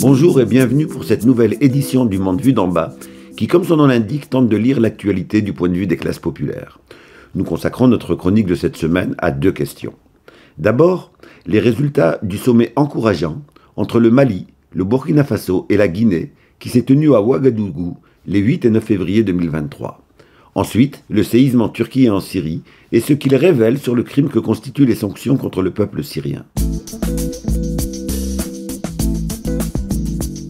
Bonjour et bienvenue pour cette nouvelle édition du Monde Vu d'en bas, qui, comme son nom l'indique, tente de lire l'actualité du point de vue des classes populaires. Nous consacrons notre chronique de cette semaine à deux questions. D'abord, les résultats du sommet encourageant entre le Mali, le Burkina Faso et la Guinée, qui s'est tenu à Ouagadougou les 8 et 9 février 2023. Ensuite, le séisme en Turquie et en Syrie, et ce qu'il révèle sur le crime que constituent les sanctions contre le peuple syrien.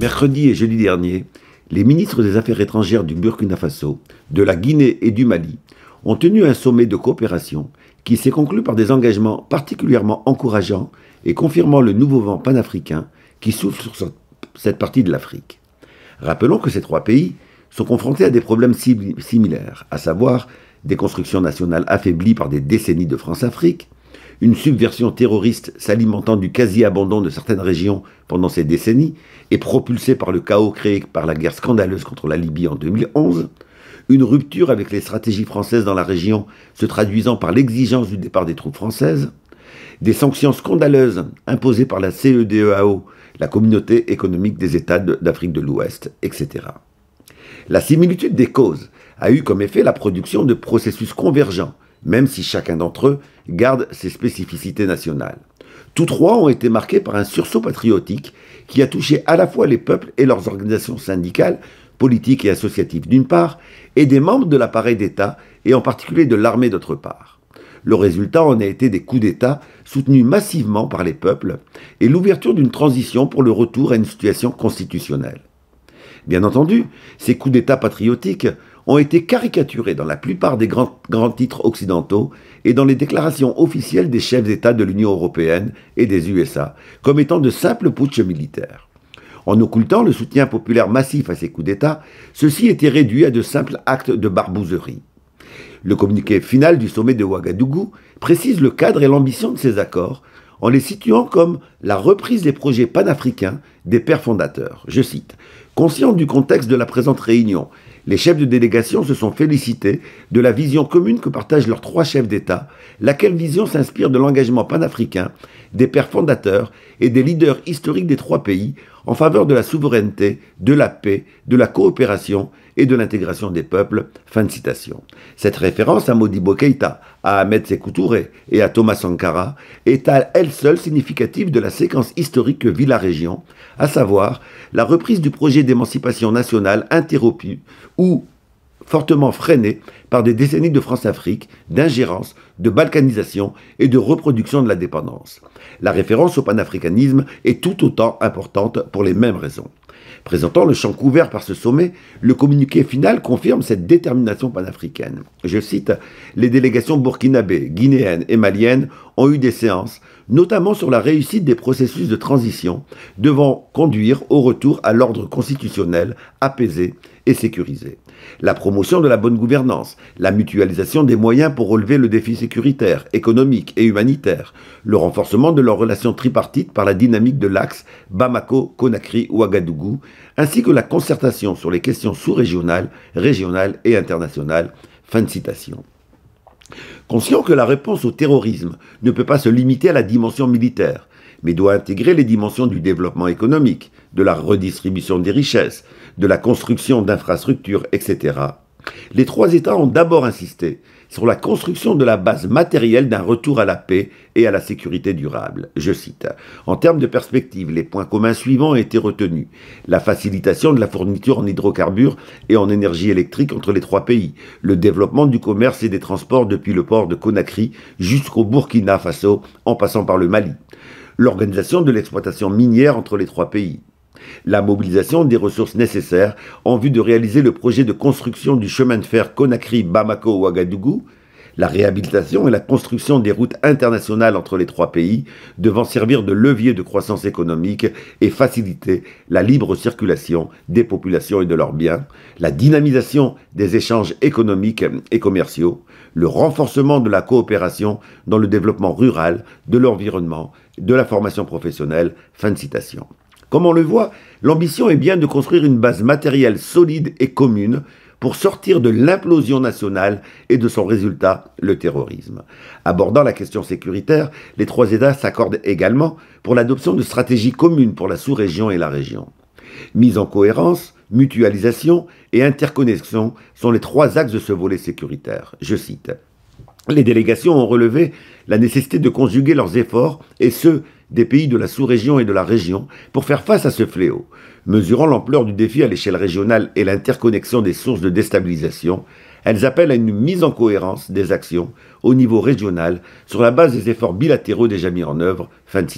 Mercredi et jeudi dernier, les ministres des Affaires étrangères du Burkina Faso, de la Guinée et du Mali ont tenu un sommet de coopération qui s'est conclu par des engagements particulièrement encourageants et confirmant le nouveau vent panafricain qui souffle sur cette partie de l'Afrique. Rappelons que ces trois pays sont confrontés à des problèmes similaires, à savoir des constructions nationales affaiblies par des décennies de France-Afrique, une subversion terroriste s'alimentant du quasi-abandon de certaines régions pendant ces décennies et propulsée par le chaos créé par la guerre scandaleuse contre la Libye en 2011, une rupture avec les stratégies françaises dans la région se traduisant par l'exigence du départ des troupes françaises, des sanctions scandaleuses imposées par la CEDEAO, la communauté économique des États d'Afrique de l'Ouest, etc. La similitude des causes a eu comme effet la production de processus convergents, même si chacun d'entre eux garde ses spécificités nationales. Tous trois ont été marqués par un sursaut patriotique qui a touché à la fois les peuples et leurs organisations syndicales, politiques et associatives d'une part, et des membres de l'appareil d'État, et en particulier de l'armée d'autre part. Le résultat en a été des coups d'État soutenus massivement par les peuples et l'ouverture d'une transition pour le retour à une situation constitutionnelle bien entendu, ces coups d'État patriotiques ont été caricaturés dans la plupart des grands, titres occidentaux et dans les déclarations officielles des chefs d'État de l'Union européenne et des USA comme étant de simples putsch militaires. En occultant le soutien populaire massif à ces coups d'État, ceux-ci étaient réduits à de simples actes de barbouzerie. Le communiqué final du sommet de Ouagadougou précise le cadre et l'ambition de ces accords en les situant comme la reprise des projets panafricains des pères fondateurs. Je cite Conscients du contexte de la présente réunion, les chefs de délégation se sont félicités de la vision commune que partagent leurs trois chefs d'État, laquelle vision s'inspire de l'engagement panafricain, des pères fondateurs et des leaders historiques des trois pays en faveur de la souveraineté, de la paix, de la coopération et de l'intégration des peuples. Fin de citation. Cette référence à Modibo Keïta, à Ahmed Sekou et à Thomas Sankara est à elle seule significative de la séquence historique que vit la région, à savoir la reprise du projet d'émancipation nationale interrompu ou fortement freiné par des décennies de France-Afrique, d'ingérence, de balkanisation et de reproduction de la dépendance. La référence au panafricanisme est tout autant importante pour les mêmes raisons. Présentant le champ couvert par ce sommet, le communiqué final confirme cette détermination panafricaine. Je cite, Les délégations burkinabées, guinéennes et maliennes ont eu des séances notamment sur la réussite des processus de transition devant conduire au retour à l'ordre constitutionnel apaisé et sécurisé. La promotion de la bonne gouvernance, la mutualisation des moyens pour relever le défi sécuritaire, économique et humanitaire, le renforcement de leurs relations tripartites par la dynamique de l'axe Bamako-Conakry-Ouagadougou, ainsi que la concertation sur les questions sous-régionales, régionales et internationales. Fin de citation. Conscient que la réponse au terrorisme ne peut pas se limiter à la dimension militaire, mais doit intégrer les dimensions du développement économique, de la redistribution des richesses, de la construction d'infrastructures, etc., les trois États ont d'abord insisté sur la construction de la base matérielle d'un retour à la paix et à la sécurité durable. Je cite, En termes de perspective, les points communs suivants ont été retenus. La facilitation de la fourniture en hydrocarbures et en énergie électrique entre les trois pays, le développement du commerce et des transports depuis le port de Conakry jusqu'au Burkina Faso en passant par le Mali, l'organisation de l'exploitation minière entre les trois pays, la mobilisation des ressources nécessaires en vue de réaliser le projet de construction du chemin de fer Conakry-Bamako-Ouagadougou, la réhabilitation et la construction des routes internationales entre les trois pays devant servir de levier de croissance économique et faciliter la libre circulation des populations et de leurs biens, la dynamisation des échanges économiques et commerciaux, le renforcement de la coopération dans le développement rural, de l'environnement, de la formation professionnelle. Fin de citation. Comme on le voit, l'ambition est bien de construire une base matérielle solide et commune pour sortir de l'implosion nationale et de son résultat, le terrorisme. Abordant la question sécuritaire, les trois États s'accordent également pour l'adoption de stratégies communes pour la sous-région et la région. Mise en cohérence, mutualisation et interconnexion sont les trois axes de ce volet sécuritaire. Je cite. Les délégations ont relevé la nécessité de conjuguer leurs efforts et ceux des pays de la sous-région et de la région pour faire face à ce fléau. Mesurant l'ampleur du défi à l'échelle régionale et l'interconnexion des sources de déstabilisation, elles appellent à une mise en cohérence des actions au niveau régional sur la base des efforts bilatéraux déjà mis en œuvre. Fin de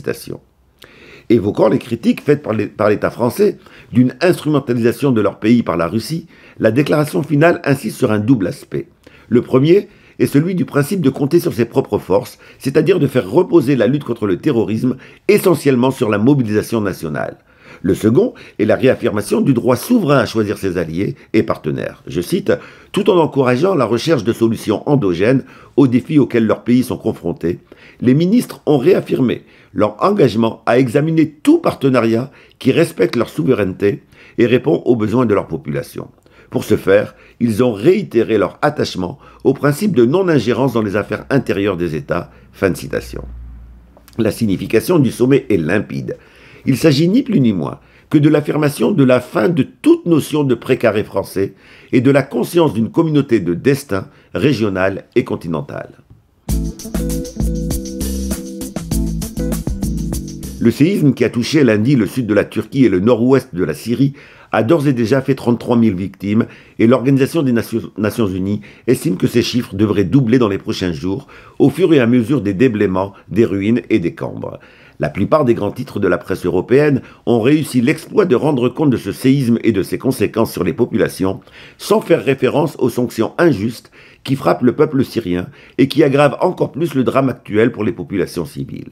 Évoquant les critiques faites par l'État français d'une instrumentalisation de leur pays par la Russie, la déclaration finale insiste sur un double aspect. Le premier, est celui du principe de compter sur ses propres forces, c'est-à-dire de faire reposer la lutte contre le terrorisme essentiellement sur la mobilisation nationale. Le second est la réaffirmation du droit souverain à choisir ses alliés et partenaires. Je cite, tout en encourageant la recherche de solutions endogènes aux défis auxquels leurs pays sont confrontés, les ministres ont réaffirmé leur engagement à examiner tout partenariat qui respecte leur souveraineté et répond aux besoins de leur population. Pour ce faire, ils ont réitéré leur attachement au principe de non-ingérence dans les affaires intérieures des États. Fin de citation. La signification du sommet est limpide. Il s'agit ni plus ni moins que de l'affirmation de la fin de toute notion de précaré français et de la conscience d'une communauté de destin régionale et continentale. Le séisme qui a touché lundi le sud de la Turquie et le nord-ouest de la Syrie a d'ores et déjà fait 33 000 victimes et l'Organisation des Nations Unies estime que ces chiffres devraient doubler dans les prochains jours au fur et à mesure des déblaiements, des ruines et des cambres. La plupart des grands titres de la presse européenne ont réussi l'exploit de rendre compte de ce séisme et de ses conséquences sur les populations sans faire référence aux sanctions injustes qui frappe le peuple syrien et qui aggrave encore plus le drame actuel pour les populations civiles.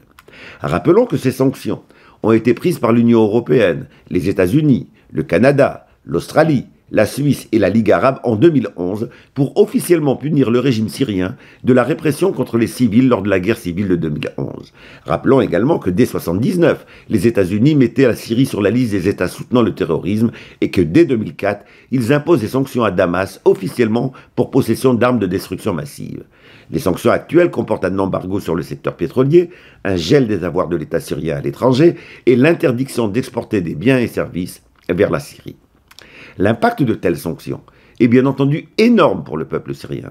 Rappelons que ces sanctions ont été prises par l'Union européenne, les États-Unis, le Canada, l'Australie, la Suisse et la Ligue arabe en 2011 pour officiellement punir le régime syrien de la répression contre les civils lors de la guerre civile de 2011. Rappelons également que dès 1979, les États-Unis mettaient la Syrie sur la liste des États soutenant le terrorisme et que dès 2004, ils imposent des sanctions à Damas officiellement pour possession d'armes de destruction massive. Les sanctions actuelles comportent un embargo sur le secteur pétrolier, un gel des avoirs de l'État syrien à l'étranger et l'interdiction d'exporter des biens et services vers la Syrie. L'impact de telles sanctions est bien entendu énorme pour le peuple syrien.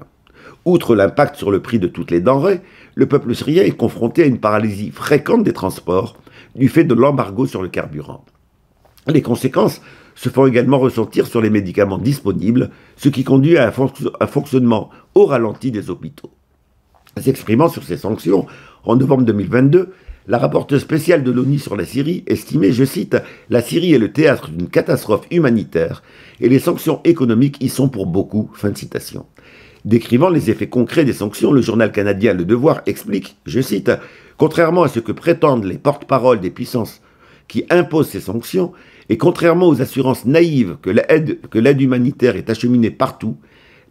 Outre l'impact sur le prix de toutes les denrées, le peuple syrien est confronté à une paralysie fréquente des transports du fait de l'embargo sur le carburant. Les conséquences se font également ressentir sur les médicaments disponibles, ce qui conduit à un fonctionnement au ralenti des hôpitaux. S'exprimant sur ces sanctions, en novembre 2022, la rapporteuse spéciale de l'ONU sur la Syrie estimait, je cite, La Syrie est le théâtre d'une catastrophe humanitaire et les sanctions économiques y sont pour beaucoup. Fin de citation. Décrivant les effets concrets des sanctions, le journal canadien Le Devoir explique, je cite, Contrairement à ce que prétendent les porte-paroles des puissances qui imposent ces sanctions, et contrairement aux assurances naïves que l'aide humanitaire est acheminée partout,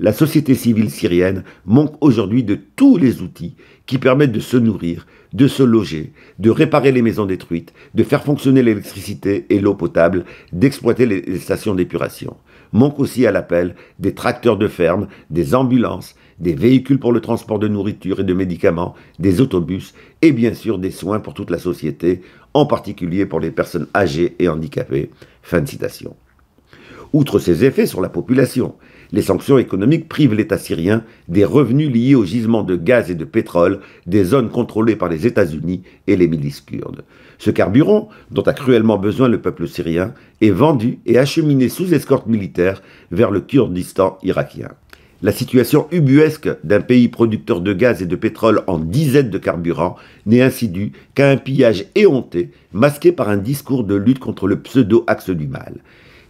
la société civile syrienne manque aujourd'hui de tous les outils qui permettent de se nourrir, de se loger, de réparer les maisons détruites, de faire fonctionner l'électricité et l'eau potable, d'exploiter les stations d'épuration. Manque aussi à l'appel des tracteurs de ferme, des ambulances, des véhicules pour le transport de nourriture et de médicaments, des autobus et bien sûr des soins pour toute la société, en particulier pour les personnes âgées et handicapées. Fin de citation. Outre ses effets sur la population, les sanctions économiques privent l'État syrien des revenus liés aux gisements de gaz et de pétrole des zones contrôlées par les États-Unis et les milices kurdes. Ce carburant, dont a cruellement besoin le peuple syrien, est vendu et acheminé sous escorte militaire vers le Kurdistan irakien. La situation ubuesque d'un pays producteur de gaz et de pétrole en dizaines de carburants n'est ainsi due qu'à un pillage éhonté, masqué par un discours de lutte contre le pseudo-axe du mal.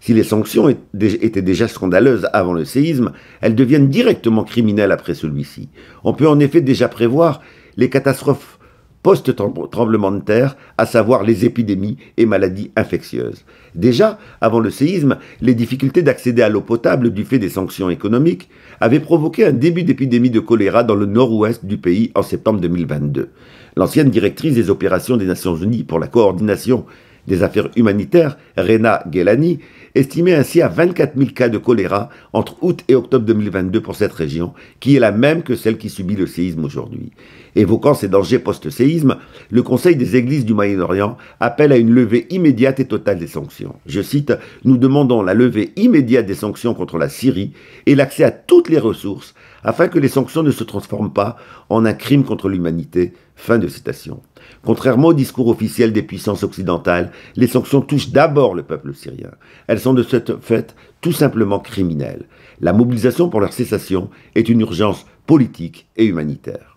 Si les sanctions étaient déjà scandaleuses avant le séisme, elles deviennent directement criminelles après celui-ci. On peut en effet déjà prévoir les catastrophes post-tremblement de terre, à savoir les épidémies et maladies infectieuses. Déjà, avant le séisme, les difficultés d'accéder à l'eau potable du fait des sanctions économiques avaient provoqué un début d'épidémie de choléra dans le nord-ouest du pays en septembre 2022. L'ancienne directrice des opérations des Nations Unies pour la coordination des affaires humanitaires, Rena Gelani, estimé ainsi à 24 000 cas de choléra entre août et octobre 2022 pour cette région, qui est la même que celle qui subit le séisme aujourd'hui. Évoquant ces dangers post-séisme, le Conseil des Églises du Moyen-Orient appelle à une levée immédiate et totale des sanctions. Je cite, Nous demandons la levée immédiate des sanctions contre la Syrie et l'accès à toutes les ressources afin que les sanctions ne se transforment pas en un crime contre l'humanité. Fin de citation. Contrairement au discours officiel des puissances occidentales, les sanctions touchent d'abord le peuple syrien. Elles sont de ce fait tout simplement criminelles. La mobilisation pour leur cessation est une urgence politique et humanitaire.